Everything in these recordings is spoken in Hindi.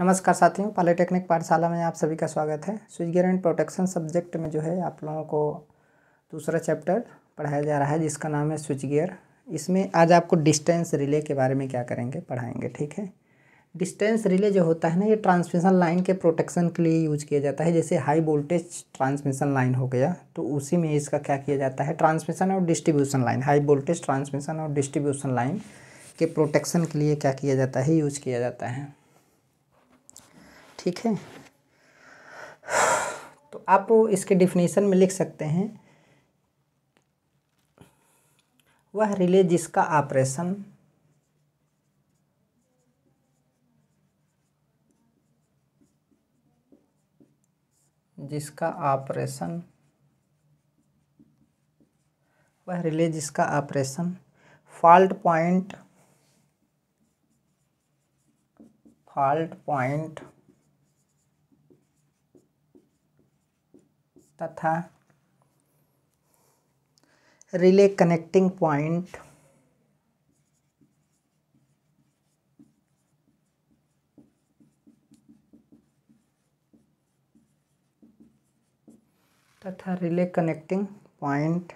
नमस्कार साथियों पॉलीटेक्निक पाठशाला में आप सभी का स्वागत है switch gear and protection subject में जो है आप लोगों को दूसरा चैप्टर पढ़ाया जा रहा है जिसका नाम है स्विच इसमें आज आपको डिस्टेंस रिले के बारे में क्या करेंगे पढ़ाएंगे ठीक है डिस्टेंस रिले जो होता है ना ये ट्रांसमिशन लाइन के प्रोटेक्शन के लिए यूज किया जाता है जैसे हाई वोल्टेज ट्रांसमिशन लाइन हो गया तो उसी में इसका क्या किया जाता है ट्रांसमिशन और distribution line high voltage transmission और डिस्ट्रीब्यूशन लाइन के प्रोटेक्शन के लिए क्या किया जाता है यूज किया जाता है ठीक है तो आप इसके डिफिनेशन में लिख सकते हैं वह रिले जिसका ऑपरेशन जिसका ऑपरेशन वह रिले जिसका operation fault point fault point तथा रिले कनेक्टिंग पॉइंट तथा relay connecting point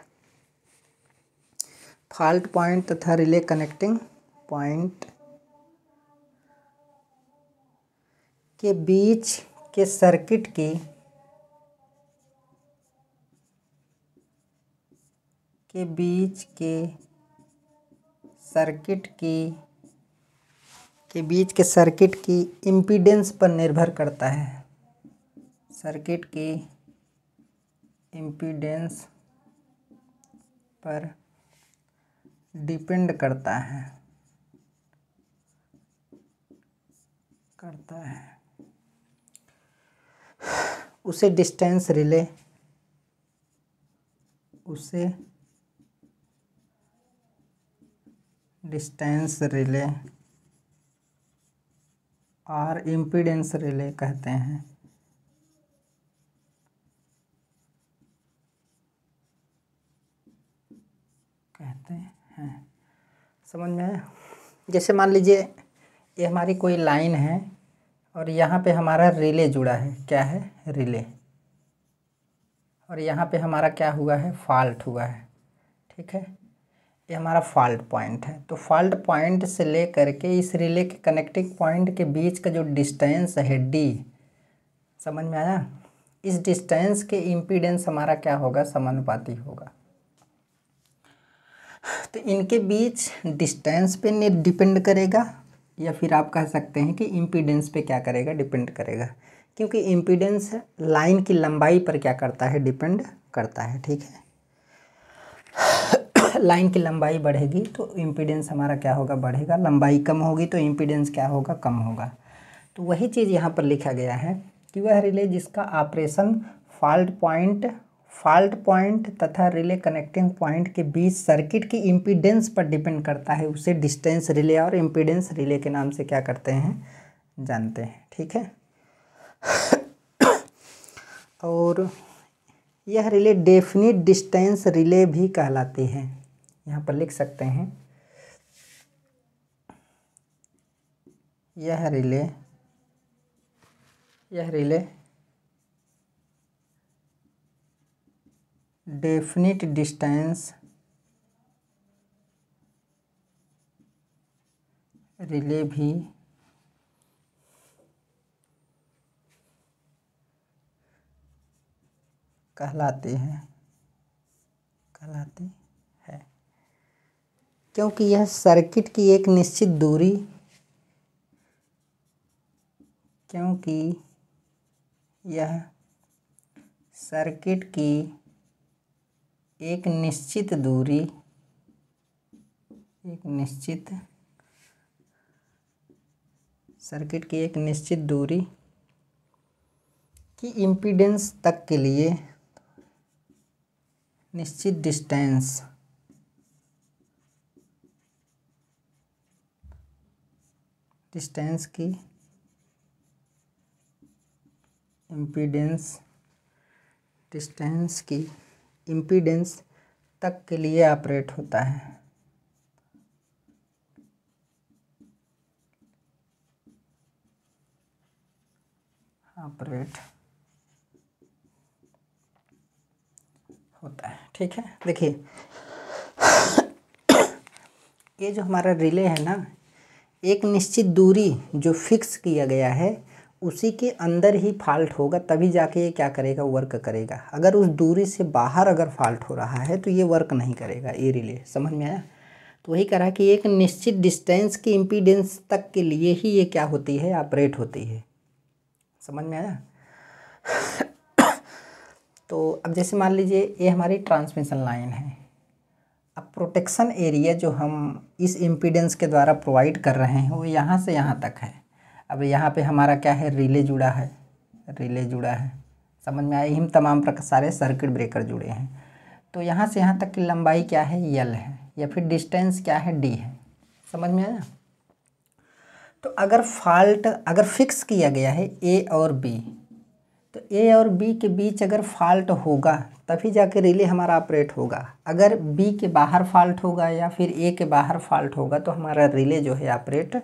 fault point तथा रिले कनेक्टिंग पॉइंट के बीच के सर्किट की के बीच के सर्किट की के बीच के सर्किट की इम्पीडेंस पर निर्भर करता है सर्किट की इम्पीडेंस पर डिपेंड करता है करता है उसे डिस्टेंस रिले उसे डिस्टेंस रिले और इम्पीडेंस रिले कहते हैं कहते हैं समझ में आया जैसे मान लीजिए ये हमारी कोई लाइन है और यहाँ पे हमारा रिले जुड़ा है क्या है रिले और यहाँ पे हमारा क्या हुआ है फॉल्ट हुआ है ठीक है ये हमारा फॉल्ट पॉइंट है तो फॉल्ट पॉइंट से ले करके इस रिले के कनेक्टिंग पॉइंट के बीच का जो डिस्टेंस है डी समझ में आया इस डिस्टेंस के इम्पीडेंस हमारा क्या होगा समानुपाती होगा तो इनके बीच डिस्टेंस पे डिपेंड करेगा या फिर आप कह सकते हैं कि इम्पीडेंस पे क्या करेगा डिपेंड करेगा क्योंकि इम्पीडेंस लाइन की लंबाई पर क्या करता है डिपेंड करता है ठीक है लाइन की लंबाई बढ़ेगी तो इम्पीडेंस हमारा क्या होगा बढ़ेगा लंबाई कम होगी तो इम्पीडेंस क्या होगा कम होगा तो वही चीज़ यहाँ पर लिखा गया है कि वह रिले जिसका operation fault point fault point तथा रिले कनेक्टिंग पॉइंट के बीच सर्किट की इम्पीडेंस पर डिपेंड करता है उसे डिस्टेंस रिले और इम्पीडेंस रिले के नाम से क्या करते हैं जानते हैं ठीक है और यह रिले डेफिनिट डिस्टेंस रिले भी कहलाती है यहाँ पर लिख सकते हैं यह रिले यह रिले डेफिनेट डिस्टेंस रिले भी कहलाते हैं कहलाते क्योंकि यह सर्किट की एक निश्चित दूरी क्योंकि यह सर्किट की एक निश्चित दूरी एक निश्चित सर्किट की एक निश्चित दूरी की इम्पीडेंस तक के लिए निश्चित डिस्टेंस डिस्टेंस की इम्पीडेंस डिस्टेंस की इम्पीडेंस तक के लिए ऑपरेट होता है ऑपरेट होता है ठीक है देखिए ये जो हमारा रिले है ना एक निश्चित दूरी जो फिक्स किया गया है उसी के अंदर ही फॉल्ट होगा तभी जाके ये क्या करेगा वर्क करेगा अगर उस दूरी से बाहर अगर फॉल्ट हो रहा है तो ये वर्क नहीं करेगा ये रिले समझ में आया तो वही करा कि एक निश्चित डिस्टेंस की इम्पीडेंस तक के लिए ही ये क्या होती है ऑपरेट होती है समझ में आया तो अब जैसे मान लीजिए ये हमारी ट्रांसमिशन लाइन है अब प्रोटेक्शन एरिया जो हम इस इम्पीडेंस के द्वारा प्रोवाइड कर रहे हैं वो यहाँ से यहाँ तक है अब यहाँ पे हमारा क्या है रिले जुड़ा है रिले जुड़ा है समझ में आया हम तमाम प्रकार सारे सर्किट ब्रेकर जुड़े हैं तो यहाँ से यहाँ तक की लंबाई क्या है यल है या फिर डिस्टेंस क्या है डी है समझ में आया तो अगर फॉल्ट अगर फिक्स किया गया है ए और बी तो ए और बी के बीच अगर फॉल्ट होगा तभी जाके रिले हमारा ऑपरेट होगा अगर बी के बाहर फॉल्ट होगा या फिर ए के बाहर फॉल्ट होगा तो हमारा रिले जो है ऑपरेट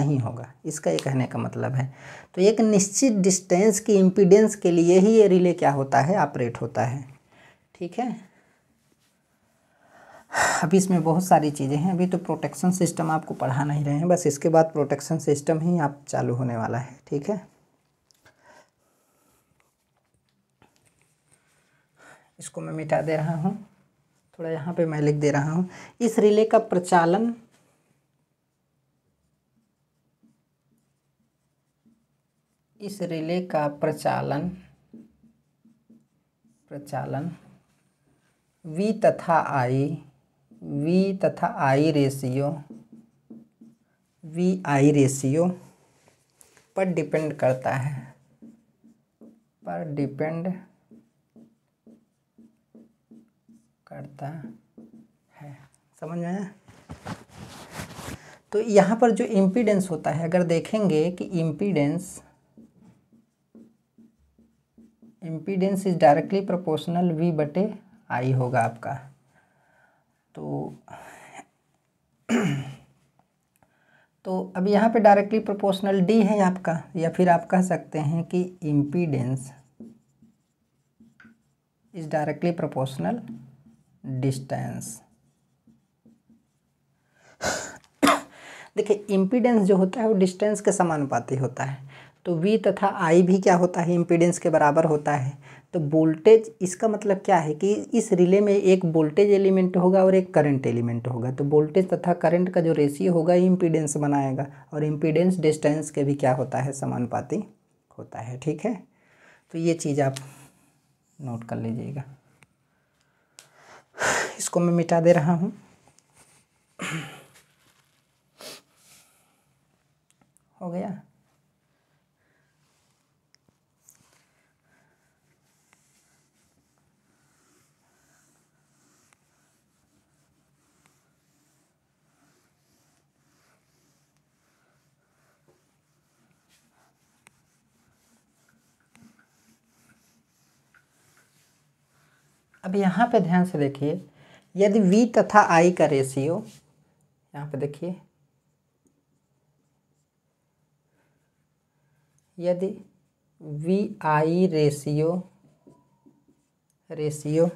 नहीं होगा इसका ये कहने का मतलब है तो एक निश्चित डिस्टेंस की इम्पीडेंस के लिए ही ये रिले क्या होता है ऑपरेट होता है ठीक है अभी इसमें बहुत सारी चीज़ें हैं अभी तो प्रोटेक्शन सिस्टम आपको पढ़ा नहीं रहे हैं बस इसके बाद प्रोटेक्शन सिस्टम ही आप चालू होने वाला है ठीक है इसको मैं मिटा दे रहा हूँ थोड़ा यहाँ पे मैं लिख दे रहा हूँ इस रिले का प्रचालन इस रिले का प्रचालन प्रचालन वी तथा आई वी तथा I ratio V I ratio पर डिपेंड करता है पर डिपेंड करता है समझ में तो यहाँ पर जो इम्पीडेंस होता है अगर देखेंगे कि impedance impedance is directly proportional V बटे आई होगा आपका तो तो अब यहाँ पे डायरेक्टली प्रोपोर्शनल डी है आपका या फिर आप कह सकते हैं कि impedance is directly proportional distance देखिए इम्पीडेंस जो होता है वो डिस्टेंस के समानुपाती होता है तो V तथा I भी क्या होता है इम्पीडेंस के बराबर होता है तो वोल्टेज इसका मतलब क्या है कि इस रिले में एक वोल्टेज एलिमेंट होगा और एक करंट एलिमेंट होगा तो वोल्टेज तथा करंट का जो रेशियो होगा इम्पीडेंस बनाएगा और इम्पीडेंस डिस्टेंस के भी क्या होता है समानुपाती होता है ठीक है तो ये चीज़ आप नोट कर लीजिएगा इसको मैं मिटा दे रहा हूँ हो गया अब यहाँ पे ध्यान से देखिए यदि v तथा i का रेशियो यहाँ पे देखिए यदि V I ratio ratio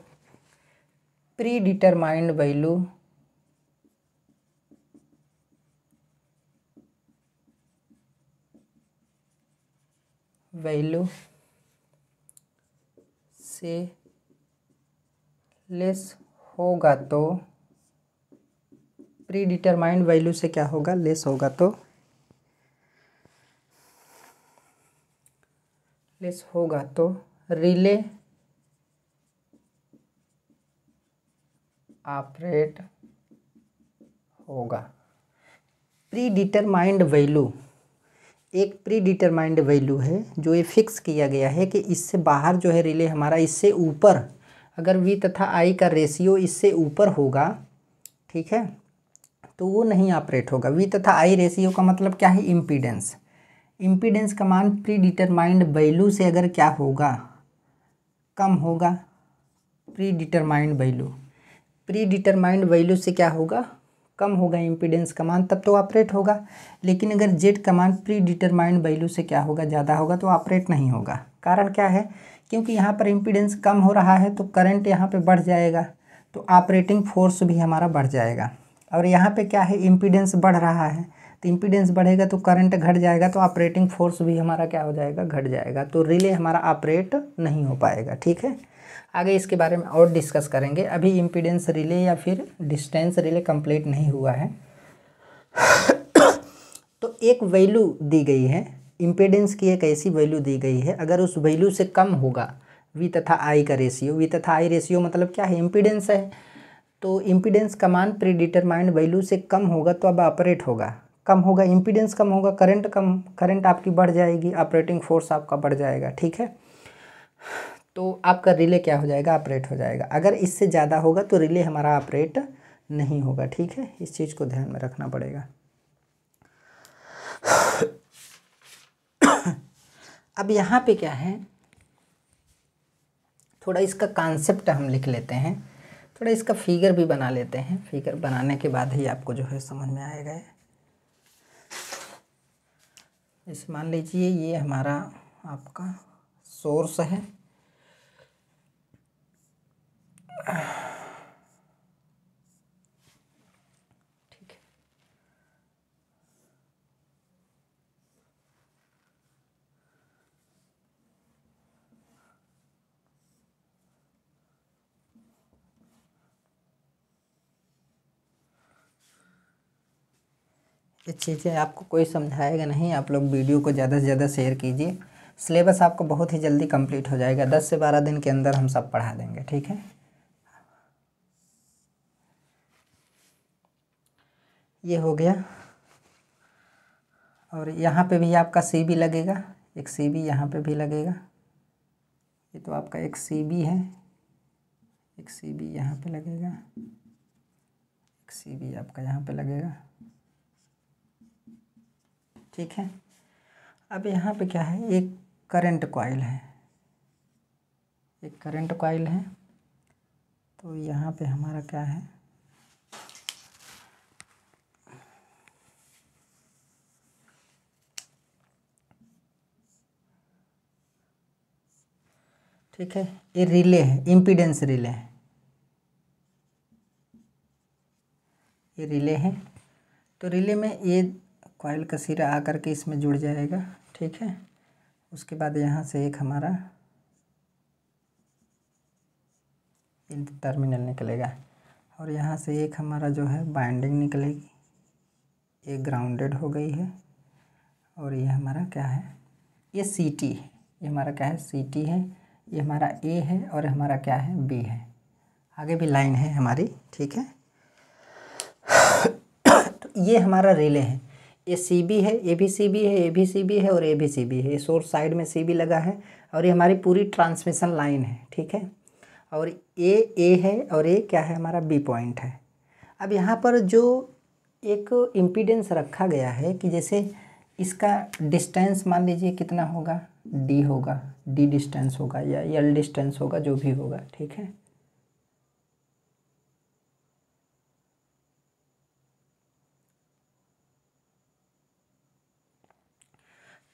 predetermined value value से लेस होगा तो प्री डिटरमाइंड वैल्यू से क्या होगा लेस होगा तो लेस होगा तो रिले ऑपरेट होगा प्री डिटरमाइंड वैल्यू एक प्री डिटरमाइंड वैल्यू है जो ये फिक्स किया गया है कि इससे बाहर जो है रिले हमारा इससे ऊपर अगर वी तथा आई का रेशियो इससे ऊपर होगा ठीक है तो वो नहीं ऑपरेट होगा वी तथा आई रेशियो का मतलब क्या है इम्पीडेंस इम्पीडेंस का मान प्री डिटरमाइंड वैल्यू से अगर क्या होगा कम होगा predetermined value predetermined value से क्या होगा कम होगा इम्पीडेंस का मान तब तो ऑपरेट होगा लेकिन अगर जेड का मान प्री डिटरमाइंड वैल्यू से क्या होगा ज़्यादा होगा तो ऑपरेट नहीं होगा कारण क्या है क्योंकि यहाँ पर इम्पीडेंस कम हो रहा है तो करंट यहाँ पे बढ़ जाएगा तो ऑपरेटिंग फोर्स भी हमारा बढ़ जाएगा और यहाँ पे क्या है इम्पीडेंस बढ़ रहा है तो इम्पीडेंस बढ़ेगा तो करंट घट जाएगा तो ऑपरेटिंग फोर्स भी हमारा क्या हो जाएगा घट जाएगा तो रिले हमारा ऑपरेट नहीं हो पाएगा ठीक है आगे इसके बारे में और डिस्कस करेंगे अभी इम्पीडेंस रिले या फिर डिस्टेंस रिले कम्प्लीट नहीं हुआ है तो एक वैल्यू दी गई है इम्पेडेंस की एक ऐसी वैल्यू दी गई है अगर उस वैल्यू से कम होगा वी तथा आई का रेशियो वी तथा आई रेशियो मतलब क्या है इम्पीडेंस है तो इम्पीडेंस का मान प्रीडिटरमाइंड वैल्यू से कम होगा तो अब ऑपरेट होगा कम होगा इम्पीडेंस कम होगा करंट कम करंट आपकी बढ़ जाएगी ऑपरेटिंग फोर्स आपका बढ़ जाएगा ठीक है तो आपका रिले क्या हो जाएगा ऑपरेट हो जाएगा अगर इससे ज़्यादा होगा तो रिले हमारा ऑपरेट नहीं होगा ठीक है इस चीज़ को ध्यान में रखना पड़ेगा अब यहाँ पे क्या है थोड़ा इसका कॉन्सेप्ट हम लिख लेते हैं थोड़ा इसका फिगर भी बना लेते हैं फिगर बनाने के बाद ही आपको जो है समझ में आएगा जैसे मान लीजिए ये हमारा आपका सोर्स है ये चीज़ें आपको कोई समझाएगा नहीं आप लोग वीडियो को ज़्यादा से ज़्यादा शेयर कीजिए सिलेबस आपको बहुत ही जल्दी कंप्लीट हो जाएगा दस से बारह दिन के अंदर हम सब पढ़ा देंगे ठीक है ये हो गया और यहाँ पे भी आपका सी बी लगेगा एक सी बी यहाँ पर भी लगेगा ये तो आपका एक सी बी है एक सी बी यहाँ पर लगेगा एक सी बी आपका यहाँ पे लगेगा ठीक है अब यहाँ पे क्या है एक करंट कॉइल है एक करंट कॉइल है तो यहाँ पे हमारा क्या है ठीक है ये रिले है इम्पीडेंस रिले है ये रिले है तो रिले में ये कॉयल का सिरा आ करके इसमें जुड़ जाएगा ठीक है उसके बाद यहाँ से एक हमारा टर्मिनल निकलेगा और यहाँ से एक हमारा जो है बाइंडिंग निकलेगी ये ग्राउंडेड हो गई है और ये हमारा क्या है ये सी टी है ये हमारा क्या है सी टी है ये हमारा ए है और हमारा क्या है बी है आगे भी लाइन है हमारी ठीक है तो ये हमारा रिले है ये सी बी है ए बी सी बी है ए बी सी बी है और ए बी सी बी है ये सोर्स साइड में सी बी लगा है और ये हमारी पूरी ट्रांसमिशन लाइन है ठीक है और ए ए है और ए क्या है हमारा बी पॉइंट है अब यहाँ पर जो एक इम्पीडेंस रखा गया है कि जैसे इसका डिस्टेंस मान लीजिए कितना होगा डी होगा डी डिस्टेंस होगा या एल डिस्टेंस होगा जो भी होगा ठीक है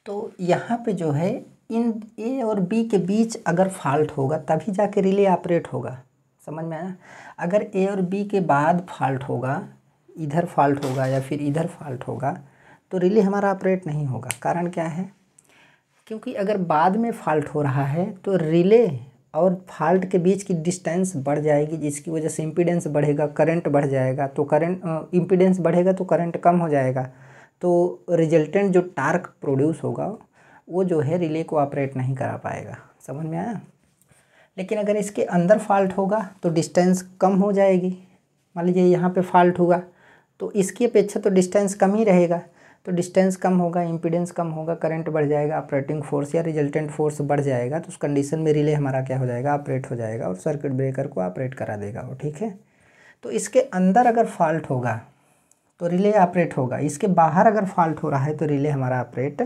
तो यहाँ पे जो है इन ए और बी के बीच अगर फॉल्ट होगा तभी जाके रिले ऑपरेट होगा समझ में आया अगर ए और बी के बाद फॉल्ट होगा इधर फॉल्ट होगा या फिर इधर फॉल्ट होगा तो रिले हमारा ऑपरेट नहीं होगा कारण क्या है क्योंकि अगर बाद में फॉल्ट हो रहा है तो रिले और फॉल्ट के बीच की डिस्टेंस बढ़ जाएगी जिसकी वजह से इम्पीडेंस बढ़ेगा करंट बढ़ जाएगा तो करंट इम्पीडेंस बढ़ेगा तो करंट कम हो जाएगा तो रिजल्टेंट जो टार्क प्रोड्यूस होगा वो जो है रिले को ऑपरेट नहीं करा पाएगा समझ में आया लेकिन अगर इसके अंदर फॉल्ट होगा तो डिस्टेंस कम हो जाएगी मान लीजिए यहाँ पे फॉल्ट हुआ तो इसकी अपेक्षा तो डिस्टेंस कम ही रहेगा तो डिस्टेंस कम होगा इम्पिडेंस कम होगा करंट बढ़ जाएगा ऑपरेटिंग फोर्स या रिजल्टेंट फोर्स बढ़ जाएगा तो उस कंडीशन में रिले हमारा क्या हो जाएगा ऑपरेट हो जाएगा और सर्किट ब्रेकर को ऑपरेट करा देगा वो ठीक है तो इसके अंदर अगर फॉल्ट होगा तो रिले ऑपरेट होगा इसके बाहर अगर फॉल्ट हो रहा है तो रिले हमारा ऑपरेट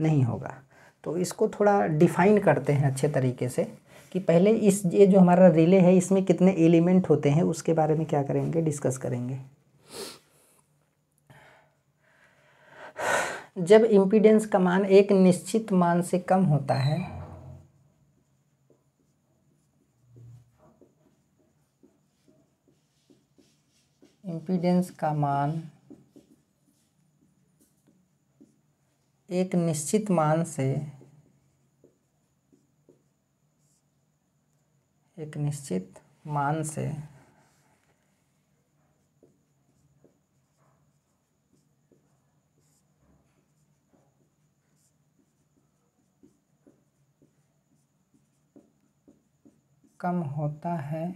नहीं होगा तो इसको थोड़ा डिफाइन करते हैं अच्छे तरीके से कि पहले इस ये जो हमारा रिले है इसमें कितने एलिमेंट होते हैं उसके बारे में क्या करेंगे डिस्कस करेंगे जब इम्पीडेंस का मान एक निश्चित मान से कम होता है इम्पीडेंस का मान एक निश्चित मान से एक निश्चित मान से कम होता है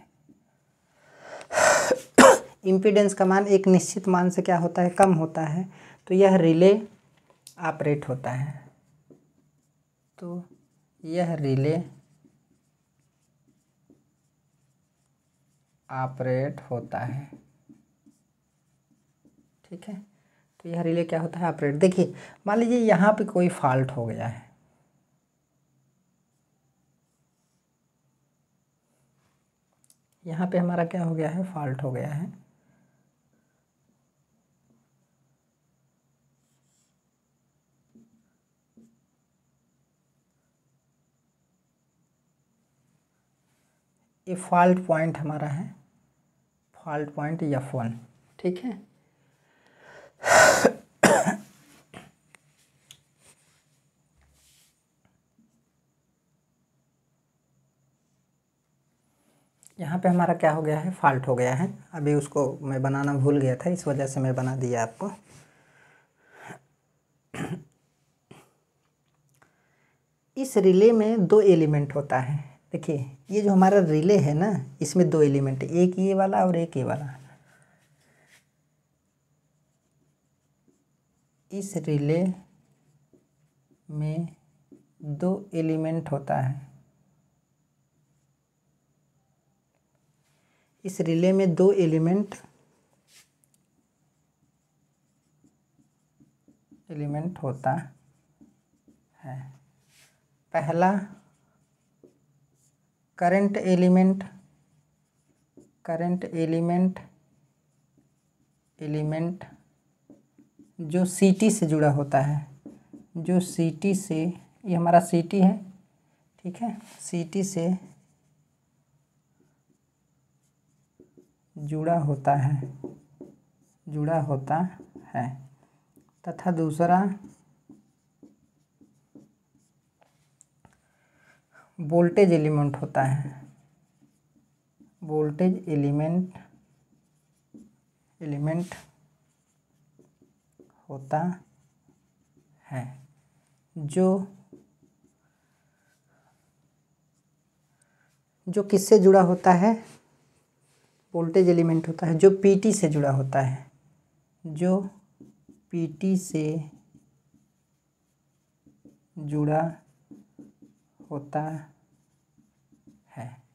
इम्पीडेंस का मान एक निश्चित मान से क्या होता है कम होता है तो यह रिले ऑपरेट होता है तो यह रिले ऑपरेट होता है ठीक है तो यह रिले क्या होता है ऑपरेट देखिए मान लीजिए यहाँ पे कोई फॉल्ट हो गया है यहाँ पे हमारा क्या हो गया है फॉल्ट हो गया है ये फॉल्ट पॉइंट हमारा है फॉल्ट पॉइंट एफ वन ठीक है यहाँ पे हमारा क्या हो गया है फॉल्ट हो गया है अभी उसको मैं बनाना भूल गया था इस वजह से मैं बना दिया आपको इस रिले में दो एलिमेंट होता है देखिए ये जो हमारा रिले है ना इसमें दो एलिमेंट एक ये वाला और एक ये वाला इस रिले में दो एलिमेंट होता है इस रिले में दो एलिमेंट एलिमेंट होता है पहला current element current element element जो सिटी से जुड़ा होता है जो सीटी से ये हमारा सिटी है ठीक है सिटी से जुड़ा होता है जुड़ा होता है तथा दूसरा वोल्टेज एलिमेंट होता है वोल्टेज एलिमेंट एलिमेंट होता है जो जो किससे जुड़ा होता है वोल्टेज एलिमेंट होता है जो पीटी से जुड़ा होता है जो पीटी से जुड़ा होता है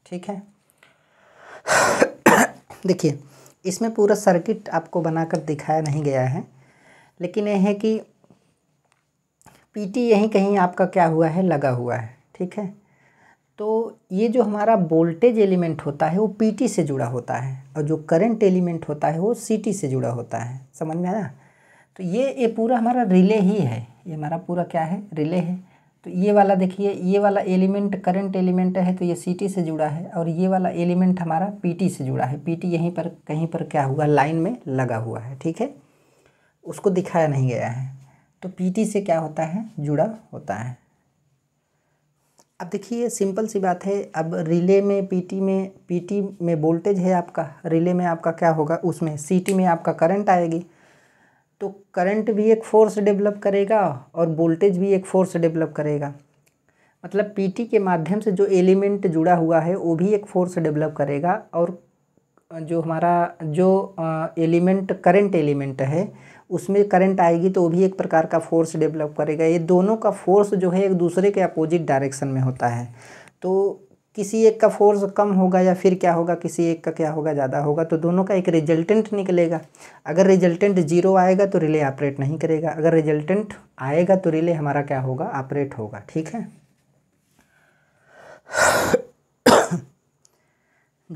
ठीक है देखिए इसमें पूरा सर्किट आपको बनाकर दिखाया नहीं गया है लेकिन यह है कि पीटी यहीं कहीं आपका क्या हुआ है लगा हुआ है ठीक है तो ये जो हमारा वोल्टेज एलिमेंट होता है वो पीटी से जुड़ा होता है और जो करंट एलिमेंट होता है वो सीटी से जुड़ा होता है समझ में आया तो ये ये पूरा हमारा रिले ही है ये हमारा पूरा क्या है रिले है तो ये वाला देखिए ये वाला एलिमेंट करंट एलिमेंट है तो ये सी से जुड़ा है और ये वाला एलिमेंट हमारा पी से जुड़ा है पी यहीं पर कहीं पर क्या हुआ लाइन में लगा हुआ है ठीक है उसको दिखाया नहीं गया है तो पी से क्या होता है जुड़ा होता है अब देखिए सिंपल सी बात है अब रिले में पीटी में पीटी में वोल्टेज है आपका रिले में आपका क्या होगा उसमें सीटी में आपका करंट आएगी तो करंट भी एक फोर्स डेवलप करेगा और वोल्टेज भी एक फोर्स डेवलप करेगा मतलब पीटी के माध्यम से जो एलिमेंट जुड़ा हुआ है वो भी एक फोर्स डेवलप करेगा और जो हमारा जो एलिमेंट करंट एलिमेंट है उसमें करंट आएगी तो वो भी एक प्रकार का फोर्स डेवलप करेगा ये दोनों का फोर्स जो है एक दूसरे के अपोजिट डायरेक्शन में होता है तो किसी एक का फोर्स कम होगा या फिर क्या होगा किसी एक का क्या होगा ज़्यादा होगा तो दोनों का एक रिजल्टेंट निकलेगा अगर रिजल्टेंट जीरो आएगा तो रिले ऑपरेट नहीं करेगा अगर रिजल्टेंट आएगा तो रिले हमारा क्या होगा ऑपरेट होगा ठीक है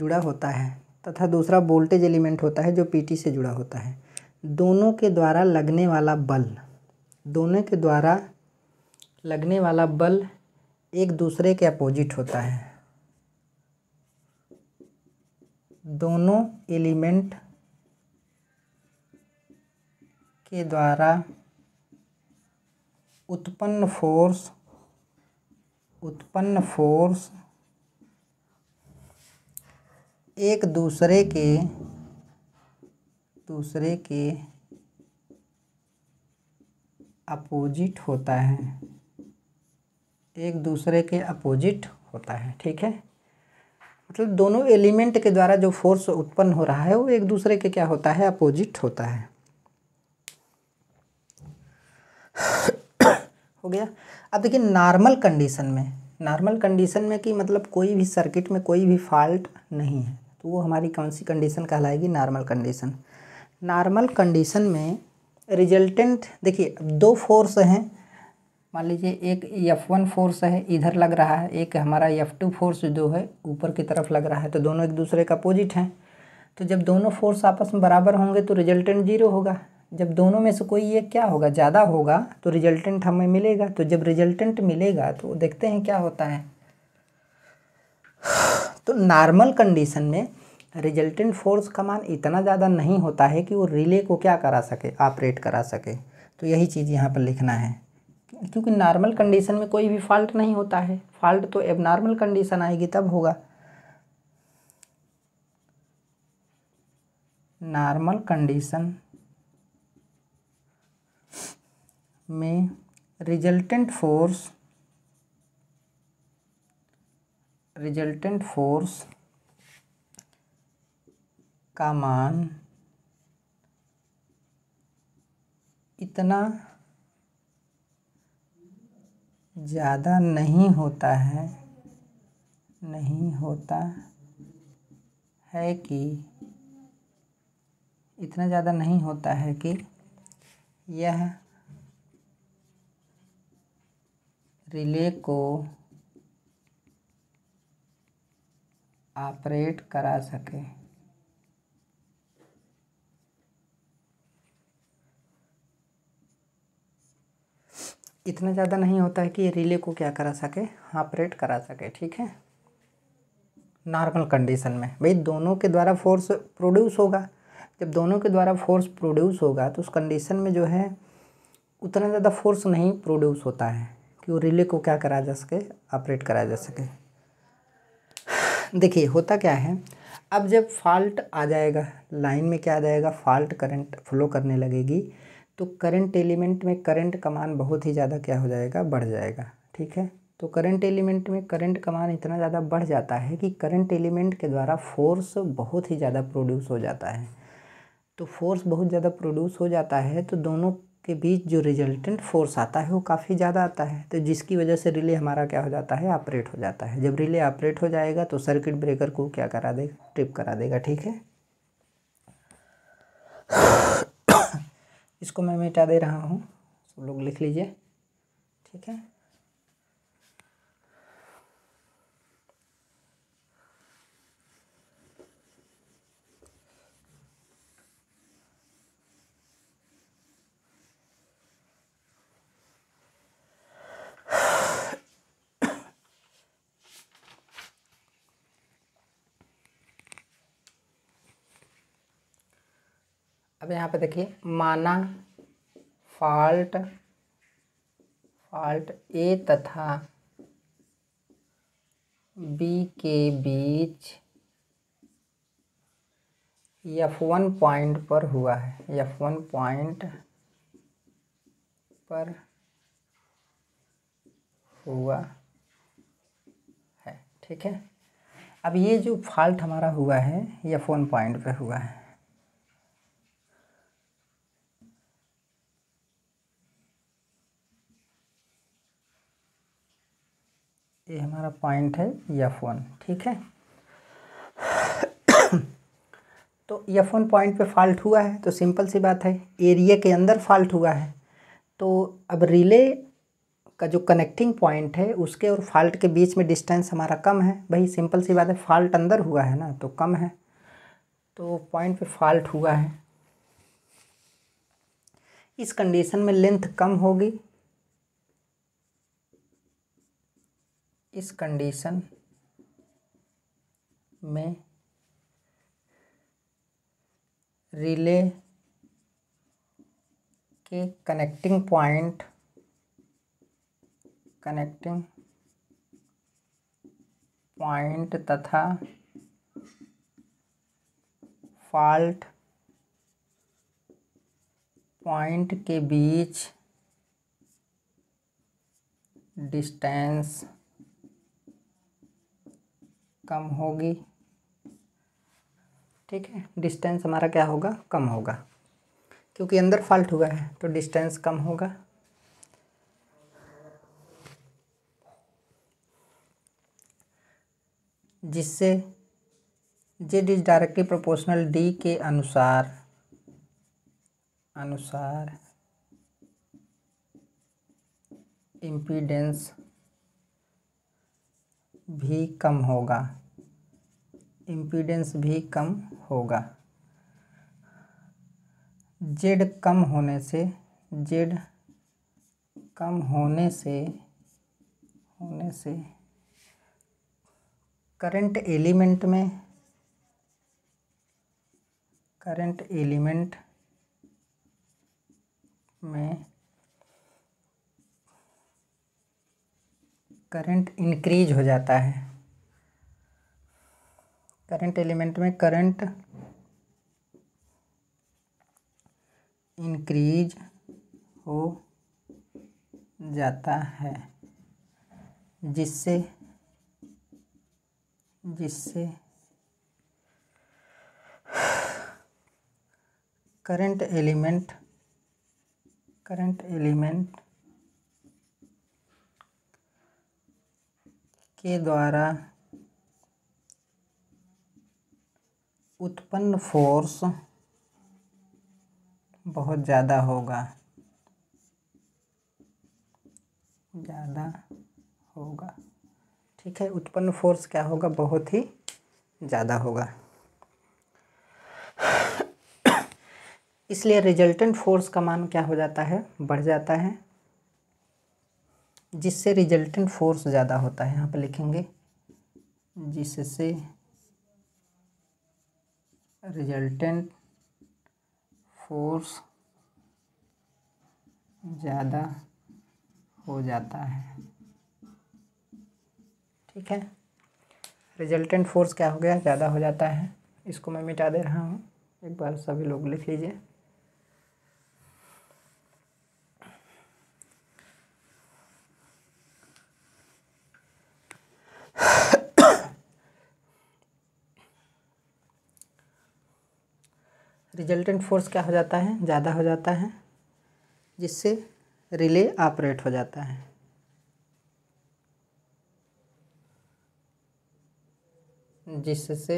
जुड़ा होता है तथा दूसरा वोल्टेज एलिमेंट होता है जो पीटी से जुड़ा होता है दोनों के द्वारा लगने वाला बल दोनों के द्वारा लगने वाला बल एक दूसरे के अपोजिट होता है दोनों एलिमेंट के द्वारा उत्पन्न फोर्स उत्पन्न फोर्स एक दूसरे के दूसरे के अपोजिट होता है एक दूसरे के अपोजिट होता है ठीक है मतलब दोनों एलिमेंट के द्वारा जो फोर्स उत्पन्न हो रहा है वो एक दूसरे के क्या होता है अपोजिट होता है हो गया अब देखिए नॉर्मल कंडीशन में नॉर्मल कंडीशन में कि मतलब कोई भी सर्किट में कोई भी फॉल्ट नहीं है तो वो हमारी कौन सी कंडीशन कहलाएगी नॉर्मल कंडीशन नॉर्मल कंडीशन में रिजल्टेंट देखिए दो फोर्स हैं मान लीजिए एक एफ वन फोर्स है इधर लग रहा है एक हमारा एफ टू फोर्स जो है ऊपर की तरफ लग रहा है तो दोनों एक दूसरे का अपोजिट हैं तो जब दोनों फोर्स आपस में बराबर होंगे तो रिजल्टेंट जीरो होगा जब दोनों में से कोई एक क्या होगा ज़्यादा होगा तो रिजल्टेंट हमें मिलेगा तो जब रिजल्टेंट मिलेगा तो देखते हैं क्या होता है तो नॉर्मल कंडीशन में रिजल्टेंट फोर्स का मान इतना ज़्यादा नहीं होता है कि वो रिले को क्या करा सके ऑपरेट करा सके तो यही चीज़ यहाँ पर लिखना है क्योंकि नॉर्मल कंडीशन में कोई भी फॉल्ट नहीं होता है फॉल्ट तो एबनॉर्मल कंडीशन आएगी तब होगा नॉर्मल कंडीशन में रिजल्टेंट फोर्स रिजल्टेंट फोर्स का मान इतना ज़्यादा नहीं होता है नहीं होता है कि इतना ज़्यादा नहीं होता है कि यह रिले को ऑपरेट करा सके इतना ज़्यादा नहीं होता है कि रिले को क्या करा सके ऑपरेट करा सके ठीक है नॉर्मल कंडीशन में भाई दोनों के द्वारा फोर्स प्रोड्यूस होगा जब दोनों के द्वारा फोर्स प्रोड्यूस होगा तो उस कंडीशन में जो है उतना ज़्यादा फोर्स नहीं प्रोड्यूस होता है कि वो रिले को क्या करा जा सके ऑपरेट करा जा सके देखिए होता क्या है अब जब फॉल्ट आ जाएगा लाइन में क्या आ जाएगा फॉल्ट करंट फ्लो करने लगेगी तो करंट एलिमेंट में करंट का मान बहुत ही ज़्यादा क्या हो जाएगा बढ़ जाएगा ठीक है तो करंट एलिमेंट में करंट का मान इतना ज़्यादा बढ़ जाता है कि करंट एलिमेंट के द्वारा फोर्स बहुत ही ज़्यादा प्रोड्यूस हो जाता है तो फोर्स बहुत ज़्यादा प्रोड्यूस हो जाता है तो दोनों के बीच जो रिजल्टेंट फोर्स आता है वो काफ़ी ज़्यादा आता है तो जिसकी वजह से रिले हमारा क्या हो जाता है ऑपरेट हो जाता है जब रिले ऑपरेट हो जाएगा तो सर्किट ब्रेकर को क्या करा देगा ट्रिप करा देगा ठीक है इसको मैं मिटा दे रहा हूँ सब लोग लिख लीजिए ठीक है अब यहाँ पे देखिए माना फॉल्ट फॉल्ट ए तथा बी के बीच एफ वन पॉइंट पर हुआ है एफ वन पॉइंट पर हुआ है ठीक है अब ये जो फॉल्ट हमारा हुआ है एफ वन पॉइंट पे हुआ है ये हमारा पॉइंट है यफ वन ठीक है तो यफ वन पॉइंट पे फॉल्ट हुआ है तो सिंपल सी बात है एरिया के अंदर फॉल्ट हुआ है तो अब रिले का जो कनेक्टिंग पॉइंट है उसके और फॉल्ट के बीच में डिस्टेंस हमारा कम है भाई सिंपल सी बात है फॉल्ट अंदर हुआ है ना तो कम है तो पॉइंट पे फॉल्ट हुआ है इस कंडीशन में लेंथ कम होगी इस कंडीशन में रिले के कनेक्टिंग पॉइंट कनेक्टिंग पॉइंट तथा फॉल्ट पॉइंट के बीच डिस्टेंस कम होगी ठीक है डिस्टेंस हमारा क्या होगा कम होगा क्योंकि अंदर फॉल्ट हुआ है तो डिस्टेंस कम होगा जिससे Z is directly proportional D के अनुसार अनुसार इम्पीडेंस भी कम होगा इम्पीडेंस भी कम होगा जेड कम होने से जेड कम होने से होने से करंट एलिमेंट में करंट एलिमेंट में करंट इंक्रीज हो जाता है करंट एलिमेंट में करंट इंक्रीज हो जाता है जिससे जिससे करंट एलिमेंट करंट एलिमेंट के द्वारा उत्पन्न फोर्स बहुत ज़्यादा होगा ज़्यादा होगा ठीक है उत्पन्न फोर्स क्या होगा बहुत ही ज़्यादा होगा इसलिए रिजल्टेंट फोर्स का मान क्या हो जाता है बढ़ जाता है जिससे रिजल्टेंट फोर्स ज़्यादा होता है यहाँ पे लिखेंगे जिससे रिजल्टेंट फोर्स ज़्यादा हो जाता है ठीक है रिजल्टेंट फोर्स क्या हो गया ज़्यादा हो जाता है इसको मैं मिटा दे रहा हूँ एक बार सभी लोग लिख लीजिए रिजल्टेंट फोर्स क्या हो जाता है ज़्यादा हो जाता है जिससे रिले ऑपरेट हो जाता है जिससे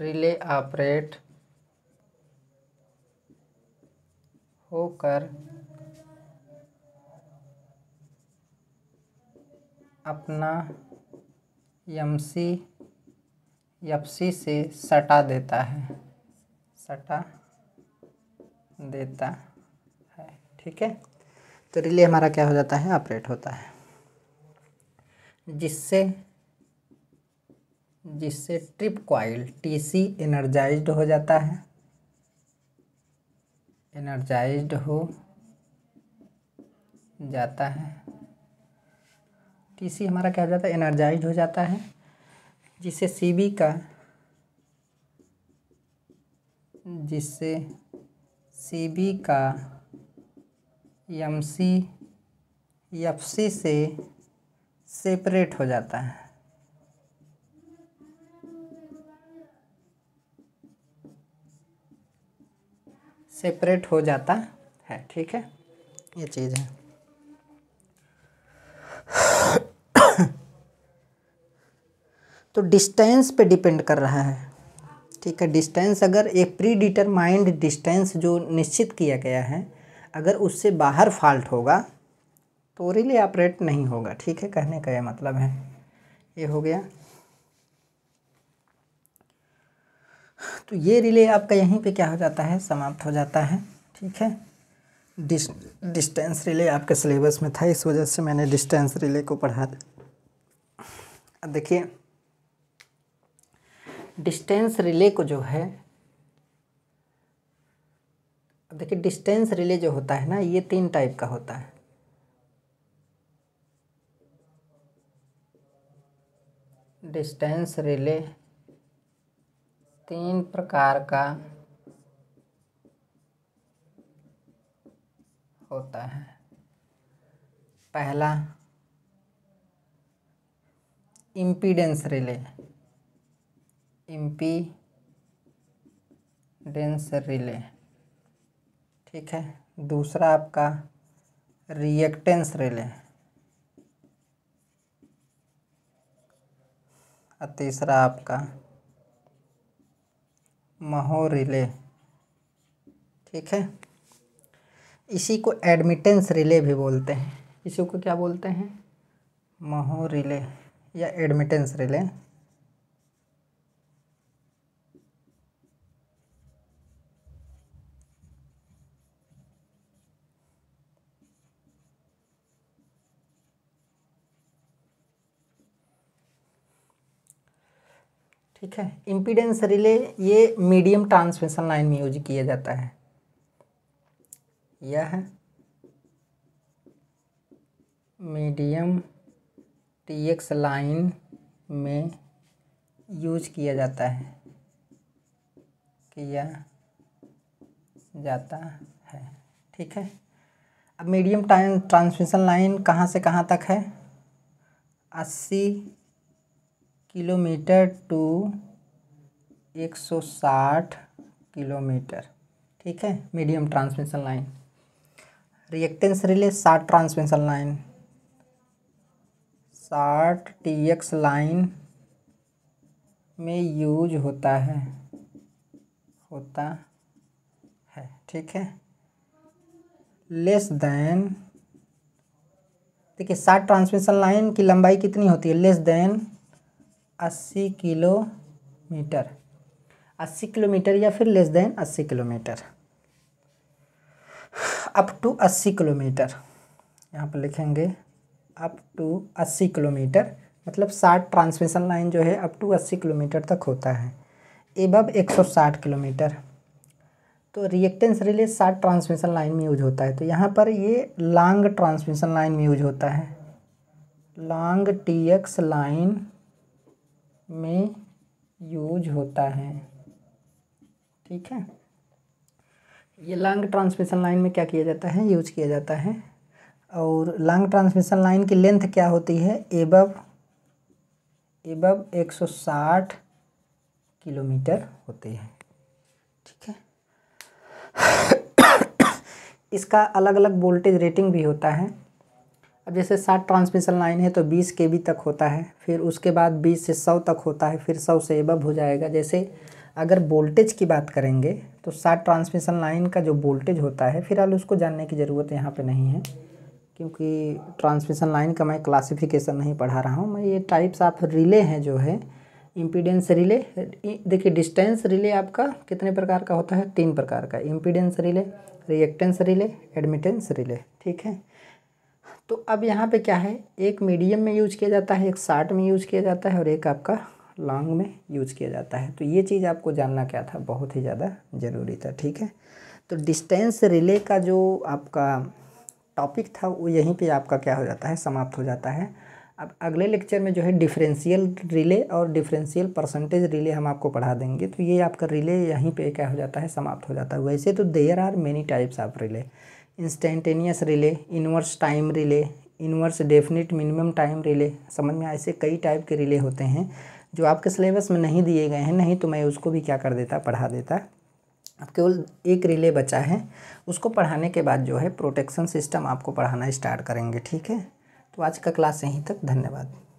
रिले ऑपरेट होकर अपना यम सी यपसी से सटा देता है सटा देता है ठीक है तो रिले हमारा क्या हो जाता है ऑपरेट होता है जिससे जिससे ट्रिप टी टीसी एनर्जाइज्ड हो जाता है एनर्जाइज्ड हो जाता है टी हमारा क्या हो जाता है एनर्जाइज हो जाता है जिससे सी का जिससे सी का एम सी एफ सी से सेपरेट हो जाता है सेपरेट हो जाता है ठीक है ये चीज़ है तो डिस्टेंस पे डिपेंड कर रहा है ठीक है डिस्टेंस अगर एक प्री डिटरमाइंड डिस्टेंस जो निश्चित किया गया है अगर उससे बाहर फॉल्ट होगा तो रिले ऑपरेट नहीं होगा ठीक है कहने का यह मतलब है ये हो गया तो ये रिले आपका यहीं पे क्या हो जाता है समाप्त हो जाता है ठीक है डिस डिस्टेंस रिले आपके सिलेबस में था इस वजह से मैंने डिस्टेंस रिले को पढ़ा देखिए डिस्टेंस रिले को जो है देखिए डिस्टेंस रिले जो होता है ना ये तीन टाइप का होता है डिस्टेंस रिले तीन प्रकार का होता है पहला इम्पीडेंस रिले इम्पीडेंस रिले ठीक है दूसरा आपका रिएक्टेंस रिले और तीसरा आपका महो रिले ठीक है इसी को एडमिटेंस रिले भी बोलते हैं इसी को क्या बोलते हैं महो रिले या एडमिटेंस रिले ठीक है इम्पीडेंस रिले ये मीडियम ट्रांसमिशन लाइन में यूज किया जाता है यह मीडियम टीएक्स लाइन में यूज किया जाता है किया जाता है ठीक है अब मीडियम टाइम ट्रांसमिशन लाइन कहाँ से कहाँ तक है अस्सी किलोमीटर टू 160 किलोमीटर ठीक है medium transmission line reactance relay साठ ट्रांसमिशन लाइन साठ टी एक्स लाइन में यूज होता है होता है ठीक है लेस देन देखिए साठ ट्रांसमिशन लाइन की लंबाई कितनी होती है लेस देन अस्सी किलोमीटर अस्सी किलोमीटर या फिर लेस देन अस्सी किलोमीटर अप टू अस्सी किलोमीटर यहाँ पर लिखेंगे अप टू अस्सी किलोमीटर मतलब साठ ट्रांसमिशन लाइन जो है अप टू अस्सी किलोमीटर तक होता है एबब एक सौ साठ किलोमीटर तो रिएक्टेंस रिले साठ ट्रांसमिशन लाइन में यूज होता है तो यहाँ पर ये लॉन्ग ट्रांसमिशन लाइन में यूज होता है लॉन्ग टी एक्स लाइन में यूज होता है ठीक है ये लॉन्ग ट्रांसमिशन लाइन में क्या किया जाता है यूज किया जाता है और लॉन्ग ट्रांसमिशन लाइन की लेंथ क्या होती है एबव एबव 160 किलोमीटर होती है ठीक है इसका अलग अलग वोल्टेज रेटिंग भी होता है अब जैसे साठ ट्रांसमिशन लाइन है तो बीस के तक होता है फिर उसके बाद बीस से सौ तक होता है फिर सौ से एबब हो जाएगा जैसे अगर वोल्टेज की बात करेंगे तो सात ट्रांसमिशन लाइन का जो वोल्टेज होता है फिलहाल उसको जानने की ज़रूरत यहाँ पे नहीं है क्योंकि ट्रांसमिशन लाइन का मैं क्लासिफिकेशन नहीं पढ़ा रहा हूँ मैं ये टाइप्स ऑफ रिले हैं जो है इम्पीडेंस रिले देखिए डिस्टेंस रिले आपका कितने प्रकार का होता है तीन प्रकार का impedance relay reactance relay admittance relay ठीक है तो अब यहाँ पे क्या है एक मीडियम में यूज किया जाता है एक शार्ट में यूज किया जाता है और एक आपका लॉन्ग में यूज किया जाता है तो ये चीज़ आपको जानना क्या था बहुत ही ज़्यादा ज़रूरी था ठीक है तो डिस्टेंस रिले का जो आपका टॉपिक था वो यहीं पे आपका क्या हो जाता है समाप्त हो जाता है अब अगले लेक्चर में जो है डिफरेंशियल रिले और डिफरेंशियल परसेंटेज रिले हम आपको पढ़ा देंगे तो ये आपका रिले यहीं पे क्या हो जाता है समाप्त हो जाता है वैसे तो there are many types of relay instantaneous relay inverse time relay inverse definite minimum time relay समझ में ऐसे कई टाइप के रिले होते हैं जो आपके सिलेबस में नहीं दिए गए हैं नहीं तो मैं उसको भी क्या कर देता पढ़ा देता अब केवल एक रिले बचा है उसको पढ़ाने के बाद जो है प्रोटेक्शन सिस्टम आपको पढ़ाना स्टार्ट करेंगे ठीक है तो आज का क्लास यहीं तक धन्यवाद